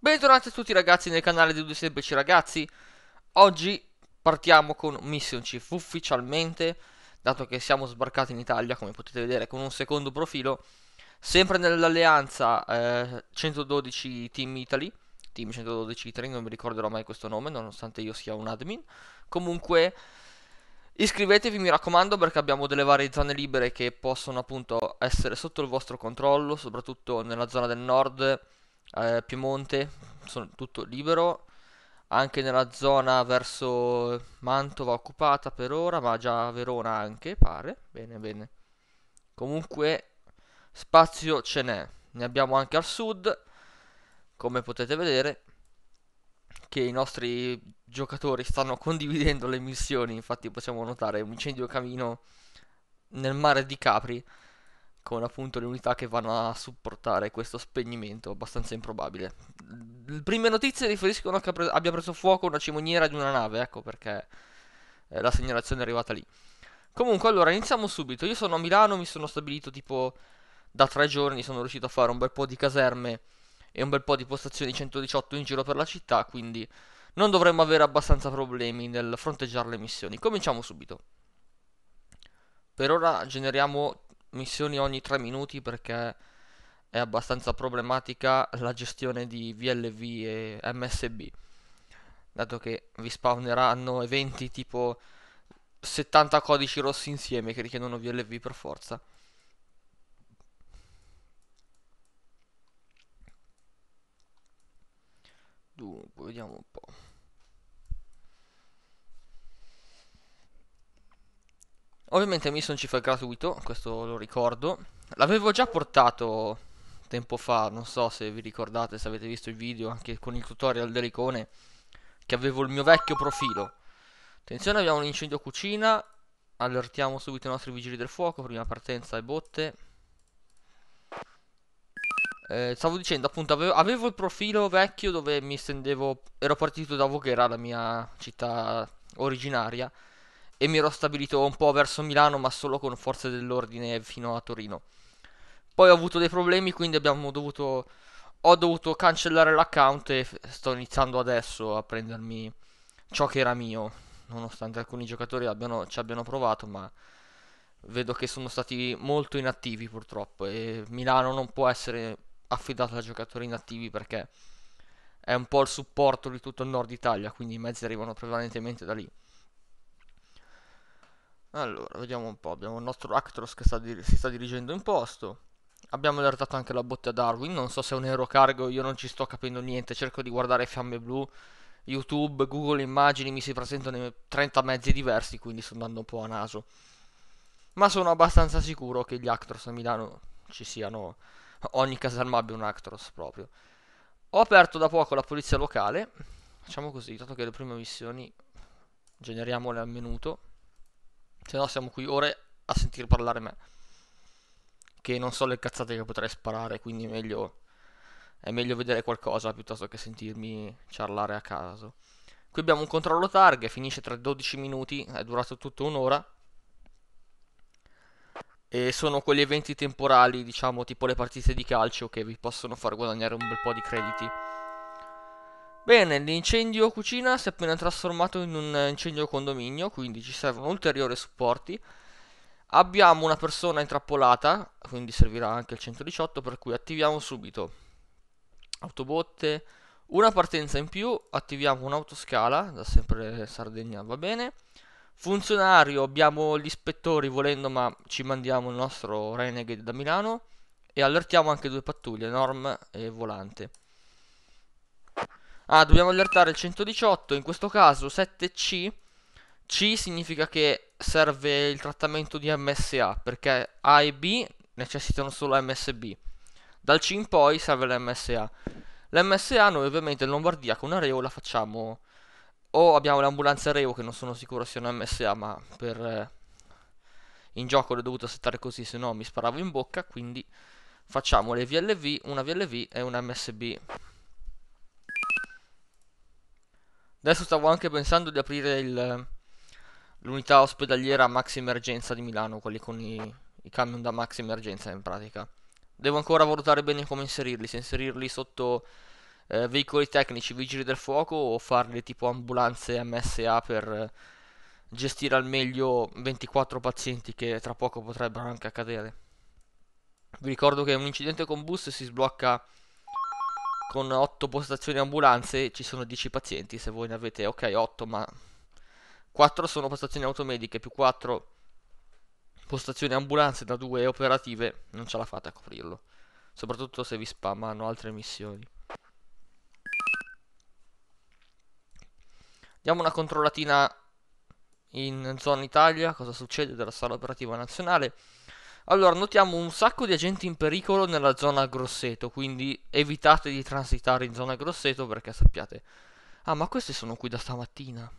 Bentornati a tutti ragazzi nel canale di Due Semplici Ragazzi Oggi partiamo con Mission Chief ufficialmente Dato che siamo sbarcati in Italia come potete vedere con un secondo profilo Sempre nell'alleanza eh, 112 Team Italy Team 112 Italy, non mi ricorderò mai questo nome nonostante io sia un admin Comunque Iscrivetevi mi raccomando perché abbiamo delle varie zone libere che possono appunto essere sotto il vostro controllo Soprattutto nella zona del nord eh, Piemonte, sono tutto libero. Anche nella zona verso Mantova occupata per ora, ma già Verona anche, pare. Bene, bene. Comunque spazio ce n'è. Ne abbiamo anche al sud, come potete vedere, che i nostri giocatori stanno condividendo le missioni. Infatti possiamo notare un incendio camino nel mare di Capri con appunto le unità che vanno a supportare questo spegnimento abbastanza improbabile. Le prime notizie riferiscono che abbia preso fuoco una cimoniera di una nave, ecco perché eh, la segnalazione è arrivata lì. Comunque, allora, iniziamo subito. Io sono a Milano, mi sono stabilito tipo da tre giorni, sono riuscito a fare un bel po' di caserme e un bel po' di postazioni 118 in giro per la città, quindi non dovremmo avere abbastanza problemi nel fronteggiare le missioni. Cominciamo subito. Per ora generiamo missioni ogni 3 minuti perché è abbastanza problematica la gestione di VLV e MSB dato che vi spawneranno eventi tipo 70 codici rossi insieme che richiedono VLV per forza dunque vediamo un po' Ovviamente mi sono cifra gratuito, questo lo ricordo. L'avevo già portato tempo fa, non so se vi ricordate, se avete visto il video, anche con il tutorial dell'icone, che avevo il mio vecchio profilo. Attenzione, abbiamo un incendio cucina, allertiamo subito i nostri vigili del fuoco, prima partenza e botte. Eh, stavo dicendo, appunto, avevo, avevo, il profilo vecchio dove mi stendevo, ero partito da Voghera, la mia città originaria, e mi ero stabilito un po' verso Milano, ma solo con forze dell'ordine fino a Torino. Poi ho avuto dei problemi, quindi abbiamo dovuto ho dovuto cancellare l'account e sto iniziando adesso a prendermi ciò che era mio, nonostante alcuni giocatori abbiano, ci abbiano provato, ma vedo che sono stati molto inattivi purtroppo e Milano non può essere affidato a giocatori inattivi perché è un po' il supporto di tutto il nord Italia, quindi i mezzi arrivano prevalentemente da lì. Allora, vediamo un po'. Abbiamo il nostro Actros che sta si sta dirigendo in posto. Abbiamo allertato anche la botte a Darwin. Non so se è un aerocargo, io non ci sto capendo niente. Cerco di guardare fiamme blu, YouTube, Google Immagini. Mi si presentano in 30 mezzi diversi, quindi sto andando un po' a naso. Ma sono abbastanza sicuro che gli Actros a Milano ci siano. Ogni caserma abbia un Actros proprio. Ho aperto da poco la polizia locale. Facciamo così, dato che le prime missioni generiamole al minuto. Se no siamo qui ore a sentir parlare me. Che non so le cazzate che potrei sparare, quindi è meglio, è meglio vedere qualcosa piuttosto che sentirmi ciarlare a caso. Qui abbiamo un controllo target, finisce tra 12 minuti, è durato tutto un'ora. E sono quegli eventi temporali, diciamo, tipo le partite di calcio che vi possono far guadagnare un bel po' di crediti. Bene, l'incendio cucina si è appena trasformato in un incendio condominio, quindi ci servono ulteriori supporti. Abbiamo una persona intrappolata, quindi servirà anche il 118, per cui attiviamo subito. Autobotte, una partenza in più, attiviamo un'autoscala, da sempre Sardegna va bene. Funzionario, abbiamo gli ispettori volendo, ma ci mandiamo il nostro Renegade da Milano. E allertiamo anche due pattuglie, Norm e Volante. Ah, dobbiamo allertare il 118, in questo caso 7C. C significa che serve il trattamento di MSA, perché A e B necessitano solo MSB. Dal C in poi serve l'MSA. L'MSA noi ovviamente in Lombardia con una Reo la facciamo... O abbiamo le ambulanze Areo che non sono sicuro siano MSA, ma per... Eh, in gioco l'ho dovuto settare così, se no mi sparavo in bocca, quindi facciamo le VLV, una VLV e un MSB Adesso stavo anche pensando di aprire il, l'unità ospedaliera max Emergenza di Milano, quelli con i, i camion da max Emergenza in pratica. Devo ancora valutare bene come inserirli, se inserirli sotto eh, veicoli tecnici, vigili del fuoco o farli tipo ambulanze MSA per eh, gestire al meglio 24 pazienti che tra poco potrebbero anche accadere. Vi ricordo che un incidente con bus si sblocca con 8 postazioni ambulanze ci sono 10 pazienti, se voi ne avete ok 8 ma 4 sono postazioni automediche più 4 postazioni ambulanze da 2 operative non ce la fate a coprirlo, soprattutto se vi spammano altre missioni. Diamo una controllatina in zona Italia, cosa succede dalla sala operativa nazionale. Allora, notiamo un sacco di agenti in pericolo nella zona Grosseto, quindi evitate di transitare in zona Grosseto perché sappiate... Ah, ma questi sono qui da stamattina.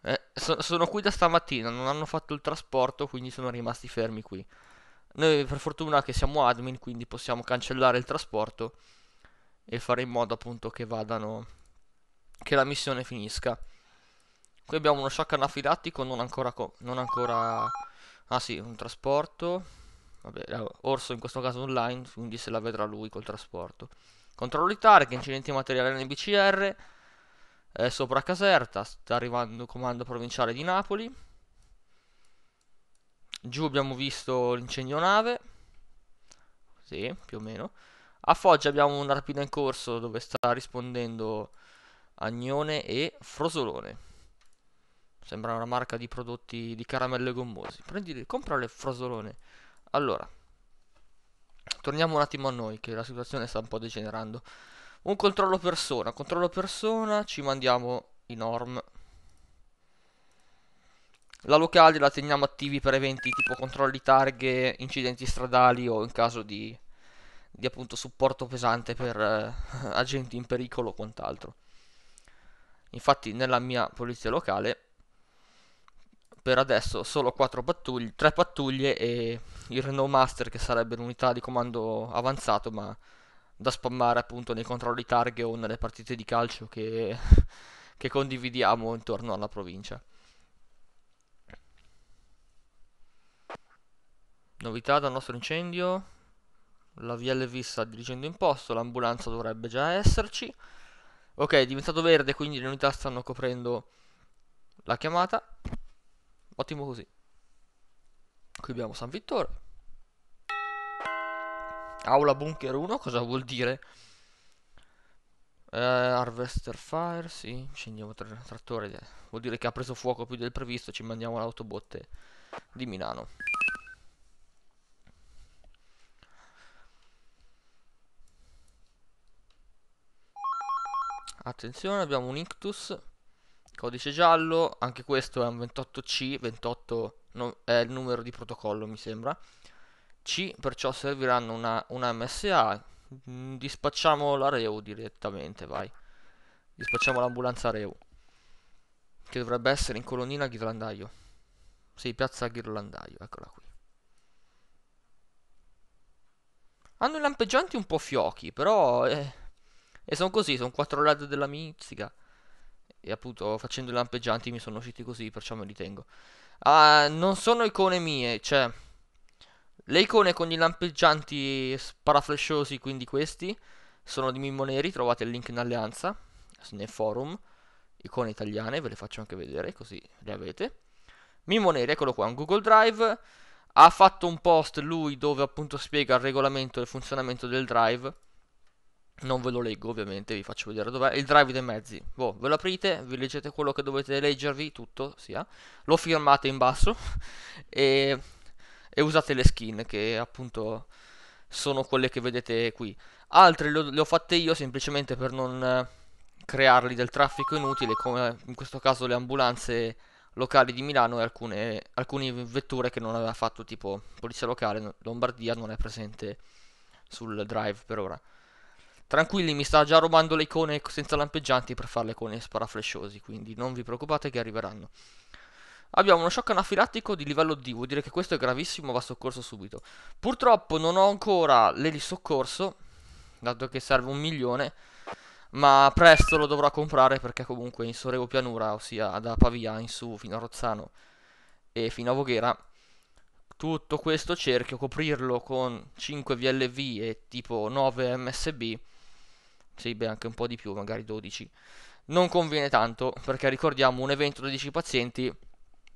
Eh, so sono qui da stamattina, non hanno fatto il trasporto, quindi sono rimasti fermi qui. Noi per fortuna che siamo admin, quindi possiamo cancellare il trasporto e fare in modo appunto che vadano... che la missione finisca. Qui abbiamo uno shock anafilattico non ancora... non ancora Ah sì, un trasporto. Vabbè, Orso in questo caso online, quindi se la vedrà lui col trasporto. Controllo di che incidenti materiali NBCR. È sopra Caserta, sta arrivando il comando provinciale di Napoli. Giù abbiamo visto l'incendio nave. Sì, più o meno. A Foggia abbiamo una rapida in corso dove sta rispondendo Agnone e Frosolone sembra una marca di prodotti di caramelle gommosi. Prendili, comprale frasolone. Allora, torniamo un attimo a noi, che la situazione sta un po' degenerando. Un controllo persona, controllo persona, ci mandiamo i norm. La locale la teniamo attivi per eventi tipo controlli targhe, incidenti stradali o in caso di, di appunto supporto pesante per eh, agenti in pericolo o quant'altro. Infatti nella mia polizia locale per adesso solo 4 pattuglie, 3 pattuglie e il Renault Master che sarebbe l'unità di comando avanzato ma da spammare appunto nei controlli target o nelle partite di calcio che, che condividiamo intorno alla provincia. Novità dal nostro incendio, la VLV sta dirigendo in posto, l'ambulanza dovrebbe già esserci. Ok, è diventato verde, quindi le unità stanno coprendo la chiamata. Ottimo così. Qui abbiamo San Vittore. Aula bunker 1, cosa vuol dire? Eh, harvester fire, sì, scendiamo tra trattore, vuol dire che ha preso fuoco più del previsto, ci mandiamo l'autobotte di Milano. Attenzione, abbiamo un ictus. Codice giallo, anche questo è un 28C, 28 no, è il numero di protocollo mi sembra. C, perciò serviranno una, una MSA. Mm, dispacciamo la REU direttamente, vai. Dispacciamo l'ambulanza REU. Che dovrebbe essere in colonnina Ghirlandaio. Sì, piazza Ghirlandaio, eccola qui. Hanno i lampeggianti un po' fiochi, però... Eh, e sono così, sono quattro LED della mizzica e appunto facendo i lampeggianti mi sono usciti così, perciò me li tengo. Ah, non sono icone mie, cioè le icone con i lampeggianti sparaflesciosi, quindi questi, sono di Mimmo Neri, trovate il link in alleanza, nel forum, icone italiane, ve le faccio anche vedere così le avete. Mimmo Neri, eccolo qua, un Google Drive, ha fatto un post lui dove appunto spiega il regolamento e il funzionamento del drive non ve lo leggo ovviamente, vi faccio vedere dov'è, il drive dei mezzi, boh, ve lo aprite, vi leggete quello che dovete leggervi, tutto, sia, lo firmate in basso e, e, usate le skin che appunto sono quelle che vedete qui. Altre le, le ho fatte io semplicemente per non eh, crearli del traffico inutile, come in questo caso le ambulanze locali di Milano e alcune, alcune vetture che non aveva fatto tipo Polizia Locale, Lombardia non è presente sul drive per ora. Tranquilli, mi sta già rubando le icone senza lampeggianti per fare le icone sparaflesciosi, quindi non vi preoccupate che arriveranno. Abbiamo uno shock anafilattico di livello D, vuol dire che questo è gravissimo, va soccorso subito. Purtroppo non ho ancora l'elisoccorso, dato che serve un milione, ma presto lo dovrò comprare perché comunque in Sorevo Pianura, ossia da Pavia in su fino a Rozzano e fino a Voghera, tutto questo cerchio, coprirlo con 5 VLV e tipo 9 MSB sarebbe anche un po' di più, magari 12. Non conviene tanto perché ricordiamo un evento da 10 pazienti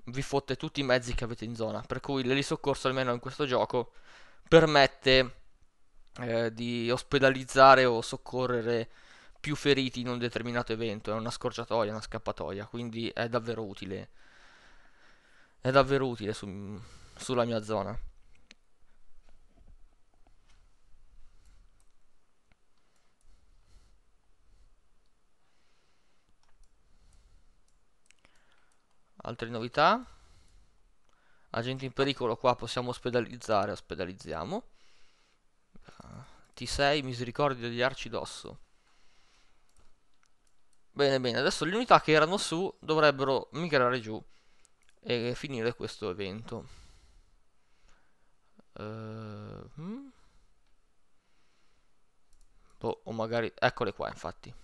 vi fotte tutti i mezzi che avete in zona, per cui l'elisoccorso almeno in questo gioco permette eh, di ospedalizzare o soccorrere più feriti in un determinato evento, è una scorciatoia, una scappatoia, quindi è davvero utile. È davvero utile su, sulla mia zona. altre novità agente in pericolo qua possiamo ospedalizzare ospedalizziamo T6 misericordia degli Arcidosso bene bene adesso le unità che erano su dovrebbero migrare giù e finire questo evento uh, boh, o magari eccole qua infatti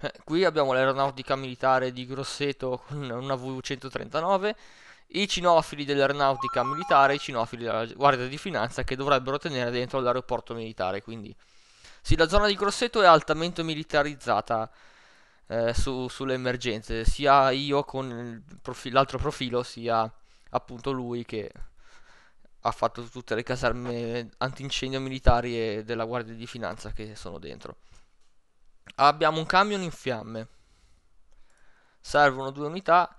eh, qui abbiamo l'aeronautica militare di Grosseto con una V139, i cinofili dell'aeronautica militare, e i cinofili della Guardia di Finanza che dovrebbero tenere dentro l'aeroporto militare. Quindi, sì, la zona di Grosseto è altamente militarizzata eh, su, sulle emergenze, sia io con profi- l'altro profilo, sia appunto lui che ha fatto tutte le caserme antincendio militari e della Guardia di Finanza che sono dentro. Abbiamo un camion in fiamme. Servono due unità.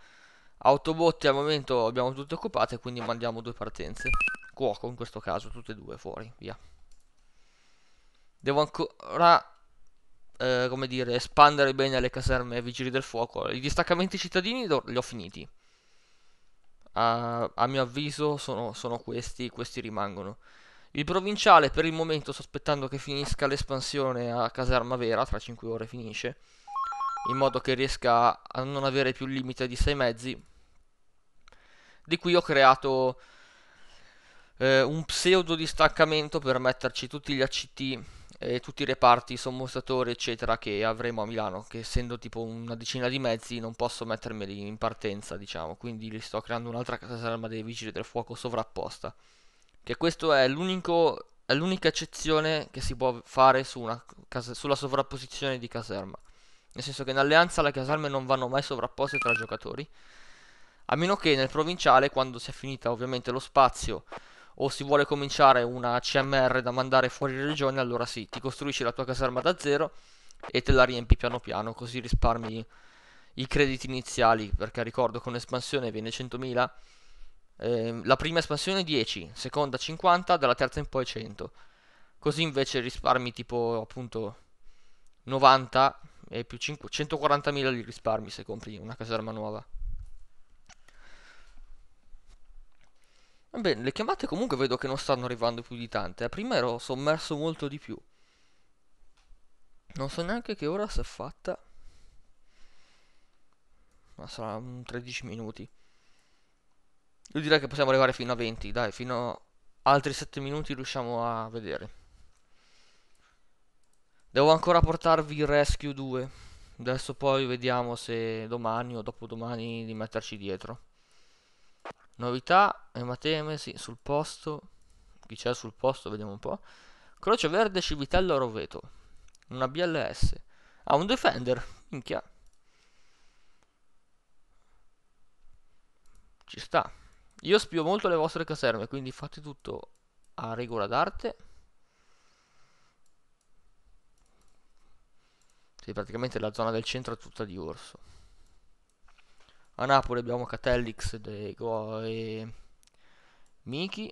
Autobotti al momento abbiamo tutte occupate, quindi mandiamo due partenze. Cuoco in questo caso, tutte e due fuori, via. Devo ancora, eh, come dire, espandere bene le caserme e vigili del fuoco. I distaccamenti cittadini li ho finiti. A, a mio avviso sono, sono questi, questi rimangono. Il provinciale per il momento sto aspettando che finisca l'espansione a Caserma Vera, tra 5 ore finisce, in modo che riesca a non avere più il limite di 6 mezzi. Di cui ho creato eh, un pseudo distaccamento per metterci tutti gli ACT e tutti i reparti, sommostatori eccetera che avremo a Milano, che essendo tipo una decina di mezzi non posso mettermeli in partenza, diciamo, quindi li sto creando un'altra caserma dei vigili del fuoco sovrapposta che questa è, è l'unica eccezione che si può fare su una, sulla sovrapposizione di caserma. Nel senso che in alleanza le caserme non vanno mai sovrapposte tra giocatori. A meno che nel provinciale, quando si è finita ovviamente lo spazio o si vuole cominciare una CMR da mandare fuori regione, allora sì, ti costruisci la tua caserma da zero e te la riempi piano piano, così risparmi i crediti iniziali, perché ricordo che un'espansione viene 100.000 Ehm, la prima espansione 10, seconda 50, dalla terza in poi 100. Così invece risparmi tipo appunto 90 e più 5, 140.000 li risparmi se compri una caserma nuova. Vabbè, le chiamate comunque vedo che non stanno arrivando più di tante. Eh. Prima ero sommerso molto di più. Non so neanche che ora si è fatta. Ma sarà 13 minuti. Io direi che possiamo arrivare fino a 20, dai, fino a altri 7 minuti riusciamo a vedere. Devo ancora portarvi Rescue 2. Adesso poi vediamo se domani o dopodomani di metterci dietro. Novità, emateme, sì, sul posto. Chi c'è sul posto, vediamo un po'. Croce Verde, Civitello, Roveto. Una BLS. Ah, un Defender, minchia. Ci sta. Io spio molto le vostre caserme, quindi fate tutto a regola d'arte. Sì, praticamente la zona del centro è tutta di orso. A Napoli abbiamo Catellix Dego e Miki.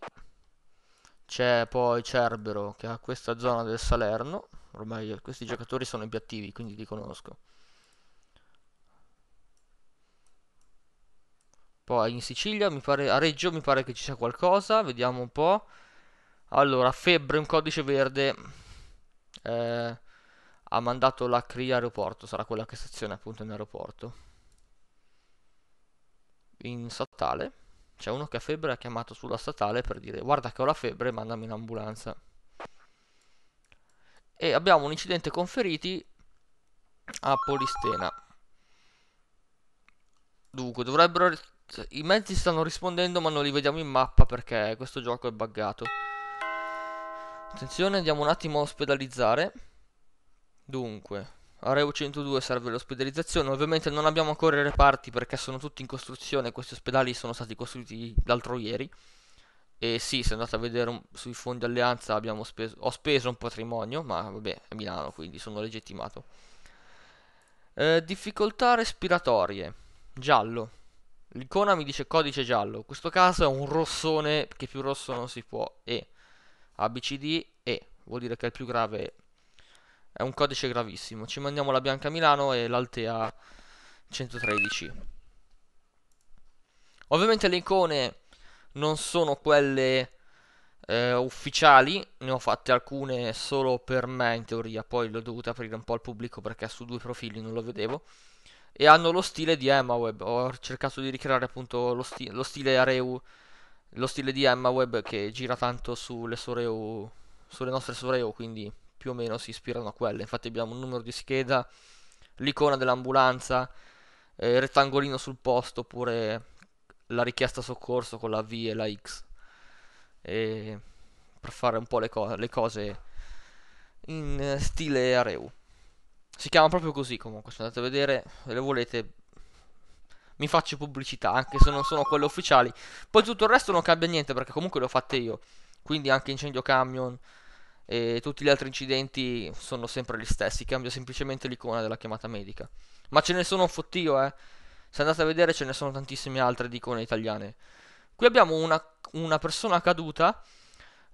C'è poi Cerbero che ha questa zona del Salerno. Ormai questi giocatori sono obiettivi, quindi li conosco. Poi in Sicilia, mi pare, a Reggio mi pare che ci sia qualcosa, vediamo un po'. Allora, febbre, un codice verde, eh, ha mandato la CRI aeroporto, sarà quella che stazione appunto in aeroporto. In statale, c'è uno che ha febbre ha chiamato sulla statale per dire guarda che ho la febbre, mandami in ambulanza. E abbiamo un incidente con feriti a Polistena. Dunque, dovrebbero cioè, I mezzi stanno rispondendo ma non li vediamo in mappa perché questo gioco è buggato. Attenzione, andiamo un attimo a ospedalizzare. Dunque, a Reu 102 serve l'ospedalizzazione. Ovviamente non abbiamo ancora i reparti perché sono tutti in costruzione. Questi ospedali sono stati costruiti l'altro ieri. E sì, se andate a vedere un, sui fondi Alleanza speso, ho speso un patrimonio, ma vabbè, è Milano, quindi sono legittimato. Eh, difficoltà respiratorie. Giallo. L'icona mi dice codice giallo, in questo caso è un rossone perché più rosso non si può, E, ABCD, E, vuol dire che è il più grave, è un codice gravissimo. Ci mandiamo la bianca Milano e l'Altea 113. Ovviamente le icone non sono quelle eh, ufficiali, ne ho fatte alcune solo per me in teoria, poi le ho dovute aprire un po' al pubblico perché su due profili non lo vedevo e hanno lo stile di Emmaweb. Ho cercato di ricreare appunto lo, sti- lo stile Areu, lo stile di Emmaweb che gira tanto sulle, soreu, sulle nostre Soreu, quindi più o meno si ispirano a quelle. Infatti abbiamo un numero di scheda, l'icona dell'ambulanza, eh, il rettangolino sul posto oppure la richiesta soccorso con la V e la X. E per fare un po' le, co- le cose in stile Areu si chiama proprio così comunque, se andate a vedere, se le volete mi faccio pubblicità, anche se non sono quelle ufficiali. Poi tutto il resto non cambia niente perché comunque le ho fatte io. Quindi anche incendio camion e tutti gli altri incidenti sono sempre gli stessi, cambia semplicemente l'icona della chiamata medica. Ma ce ne sono un fottio, eh. Se andate a vedere ce ne sono tantissime altre di icone italiane. Qui abbiamo una, una persona caduta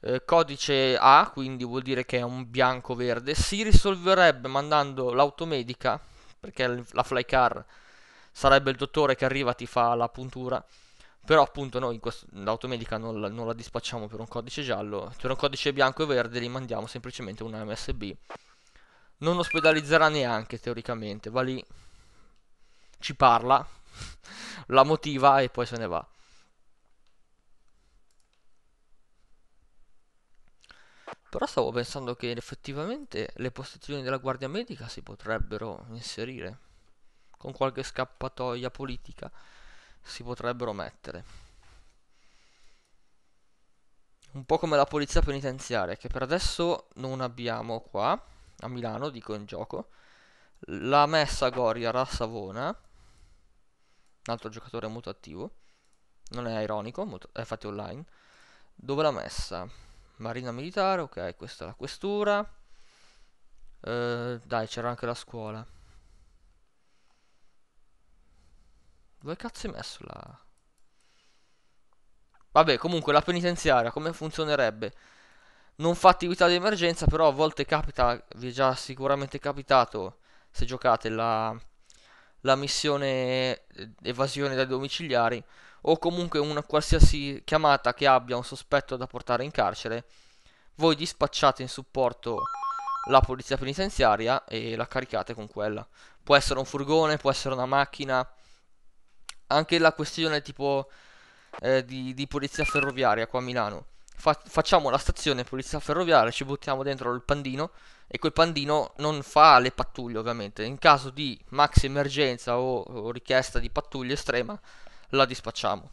eh, codice A, quindi vuol dire che è un bianco verde, si risolverebbe mandando l'automedica, perché la fly car sarebbe il dottore che arriva e ti fa la puntura, però appunto noi questo, l'automedica non la, non la, dispacciamo per un codice giallo, per un codice bianco e verde li mandiamo semplicemente una MSB. Non ospedalizzerà neanche teoricamente, va lì, ci parla, la motiva e poi se ne va. Però stavo pensando che effettivamente le postazioni della Guardia Medica si potrebbero inserire. Con qualche scappatoia politica si potrebbero mettere. Un po' come la polizia penitenziaria, che per adesso non abbiamo qua, a Milano, dico in gioco. La messa Goria Savona. un altro giocatore molto attivo. Non è ironico, molto, è infatti online. Dove l'ha messa? Marina militare, ok, questa è la questura. Eh, dai, c'era anche la scuola. Dove cazzo hai messo la... Vabbè, comunque la penitenziaria come funzionerebbe? Non fa attività di emergenza, però a volte capita, vi è già sicuramente capitato, se giocate la, la missione eh, evasione dai domiciliari, o comunque una qualsiasi chiamata che abbia un sospetto da portare in carcere, voi dispacciate in supporto la polizia penitenziaria e la caricate con quella. Può essere un furgone, può essere una macchina, anche la questione tipo eh, di, di, polizia ferroviaria qua a Milano. Fa facciamo la stazione polizia ferroviaria, ci buttiamo dentro il pandino e quel pandino non fa le pattuglie ovviamente. In caso di max emergenza o, o richiesta di pattuglia estrema la dispacciamo.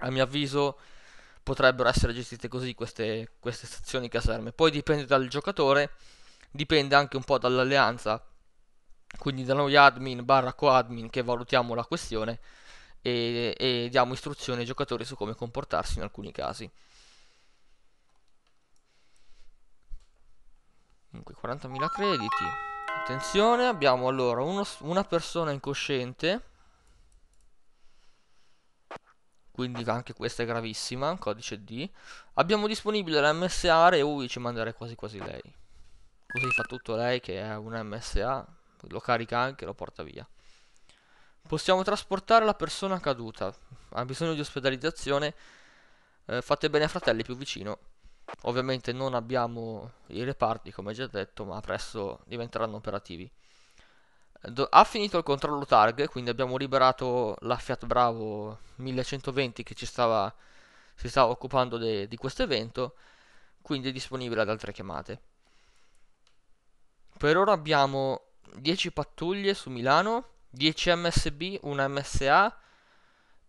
A mio avviso potrebbero essere gestite così queste, queste stazioni caserme. Poi dipende dal giocatore, dipende anche un po' dall'alleanza, quindi da noi admin barra coadmin che valutiamo la questione e, e diamo istruzioni ai giocatori su come comportarsi in alcuni casi. Comunque 40.000 crediti. Attenzione, abbiamo allora uno, una persona incosciente quindi anche questa è gravissima, codice D. Abbiamo disponibile la MSA e ui ci manderei quasi quasi lei. Così fa tutto lei che è una MSA, lo carica anche e lo porta via. Possiamo trasportare la persona caduta, ha bisogno di ospedalizzazione, eh, fate bene a fratelli più vicino. Ovviamente non abbiamo i reparti come già detto, ma presto diventeranno operativi ha finito il controllo targ, quindi abbiamo liberato la Fiat Bravo 1120 che ci stava, si stava occupando de- di questo evento, quindi è disponibile ad altre chiamate. Per ora abbiamo 10 pattuglie su Milano, 10 MSB, 1 MSA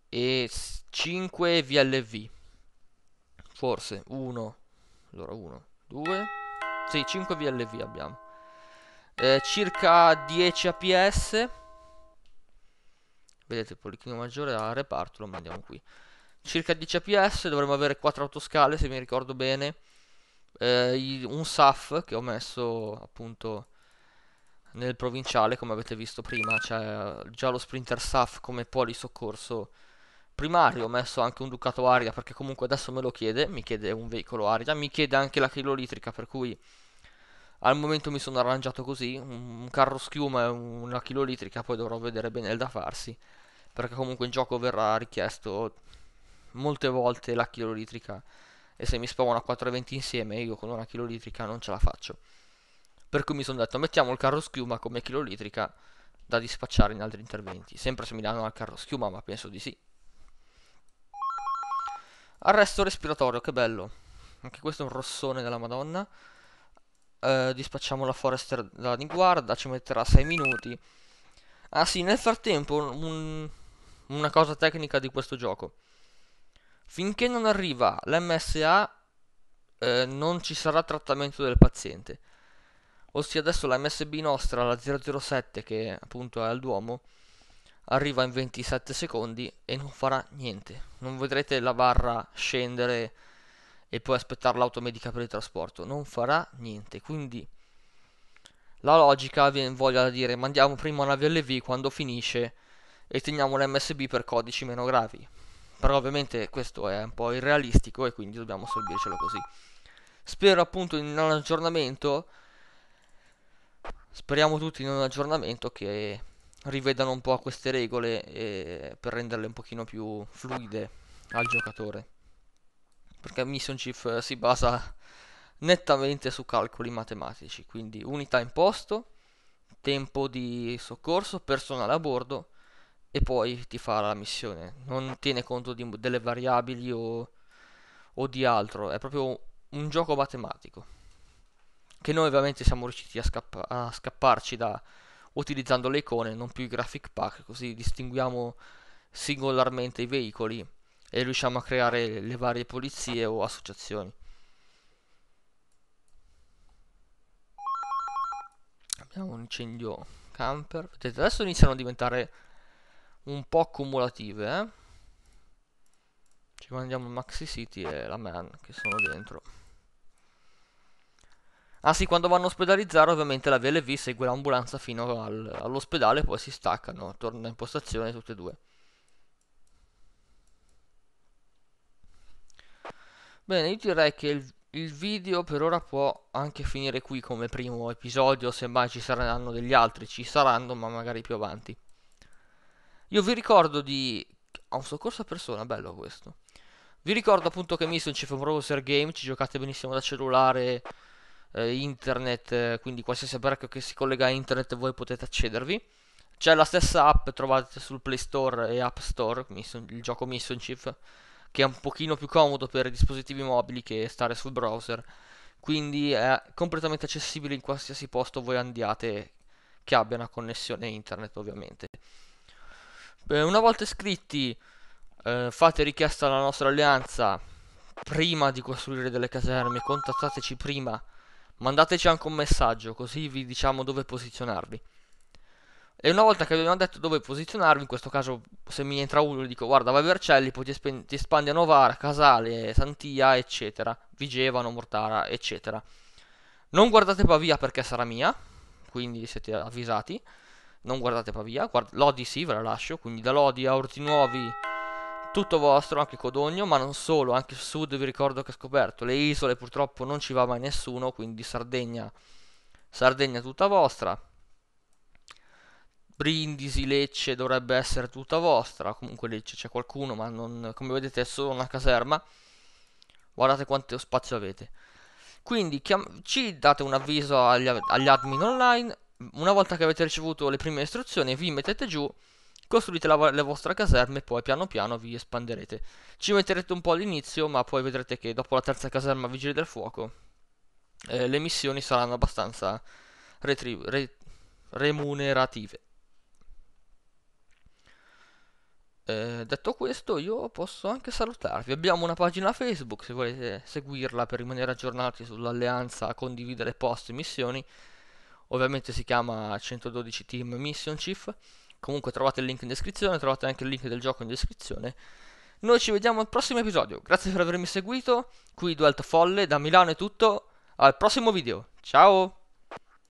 e 5 VLV. Forse 1, allora 1, 2, sì 5 VLV abbiamo. Eh, circa 10 APS. Vedete il polichino maggiore al reparto, lo mandiamo qui. Circa 10 APS, dovremmo avere 4 autoscale se mi ricordo bene. Eh, un SAF che ho messo appunto nel provinciale, come avete visto prima, c'è già lo Sprinter SAF come poli primario, ho messo anche un Ducato aria perché comunque adesso me lo chiede, mi chiede un veicolo aria, mi chiede anche la chilolitrica per cui al momento mi sono arrangiato così, un carro schiuma e una chilolitrica, poi dovrò vedere bene il da farsi, perché comunque in gioco verrà richiesto molte volte la chilolitrica e se mi spawna 420 insieme io con una chilolitrica non ce la faccio. Per cui mi sono detto mettiamo il carro schiuma come chilolitrica da dispacciare in altri interventi, sempre se mi danno al carro schiuma, ma penso di sì. Arresto respiratorio, che bello. Anche questo è un rossone della Madonna. Eh, dispacciamo la forester da guarda, ci metterà 6 minuti. Ah sì, nel frattempo un, una cosa tecnica di questo gioco. Finché non arriva l'MSA eh, non ci sarà trattamento del paziente. Ossia adesso la MSB nostra, la 007 che appunto è al Duomo, arriva in 27 secondi e non farà niente. Non vedrete la barra scendere e poi aspettare l'automedica per il trasporto, non farà niente. Quindi la logica viene, voglia dire mandiamo prima una VLV quando finisce e teniamo un MSB per codici meno gravi. Però ovviamente questo è un po' irrealistico e quindi dobbiamo assorbircelo così. Spero appunto in un aggiornamento, speriamo tutti in un aggiornamento che rivedano un po' queste regole per renderle un pochino più fluide al giocatore perché Mission Chief eh, si basa nettamente su calcoli matematici, quindi unità in posto, tempo di soccorso, personale a bordo e poi ti fa la missione. Non tiene conto di, delle variabili o, o di altro, è proprio un gioco matematico. Che noi ovviamente siamo riusciti a, scappa- a scapparci da utilizzando le icone, non più i graphic pack, così distinguiamo singolarmente i veicoli e riusciamo a creare le varie polizie o associazioni. Abbiamo un incendio camper. Vedete, adesso iniziano a diventare un po' accumulative, eh? Ci mandiamo Maxi City e la Man che sono dentro. Ah sì, quando vanno a ospedalizzare ovviamente la VLV segue l'ambulanza fino al, all'ospedale, poi si staccano, torna in postazione tutte e due. Bene, io direi che il, il, video per ora può anche finire qui come primo episodio, semmai ci saranno degli altri, ci saranno, ma magari più avanti. Io vi ricordo di... Ha un soccorso a persona, bello questo. Vi ricordo appunto che Mission ci fa un browser game, ci giocate benissimo da cellulare, eh, internet, eh, quindi qualsiasi apparecchio che si collega a internet voi potete accedervi. C'è la stessa app, trovate sul Play Store e App Store, Mission, il gioco Mission Chief che è un pochino più comodo per dispositivi mobili che stare sul browser. Quindi è completamente accessibile in qualsiasi posto voi andiate che abbia una connessione internet ovviamente. Beh, una volta iscritti eh, fate richiesta alla nostra alleanza prima di costruire delle caserme, contattateci prima, mandateci anche un messaggio così vi diciamo dove posizionarvi. E una volta che abbiamo detto dove posizionarvi, in questo caso se mi entra uno gli dico guarda vai Vercelli, poi ti, esp- ti espandi a Novara, Casale, Santia, eccetera, Vigevano, Mortara, eccetera. Non guardate Pavia perché sarà mia, quindi siete avvisati. Non guardate Pavia, guard- Lodi sì, ve la lascio, quindi da Lodi a Orti Nuovi tutto vostro, anche Codogno, ma non solo, anche il sud vi ricordo che ho scoperto, le isole purtroppo non ci va mai nessuno, quindi Sardegna, Sardegna tutta vostra. Brindisi, Lecce dovrebbe essere tutta vostra, comunque Lecce c'è qualcuno, ma non, come vedete è solo una caserma. Guardate quanto spazio avete. Quindi ci date un avviso agli, agli admin online, una volta che avete ricevuto le prime istruzioni vi mettete giù, costruite la, le vostre caserme e poi piano piano vi espanderete. Ci metterete un po' all'inizio, ma poi vedrete che dopo la terza caserma Vigili del Fuoco eh, le missioni saranno abbastanza remunerative. Eh, detto questo io posso anche salutarvi, abbiamo una pagina Facebook se volete seguirla per rimanere aggiornati sull'alleanza, condividere post e missioni, ovviamente si chiama 112 Team Mission Chief, comunque trovate il link in descrizione, trovate anche il link del gioco in descrizione. Noi ci vediamo al prossimo episodio, grazie per avermi seguito, qui Duelta Folle, da Milano è tutto, al prossimo video, ciao!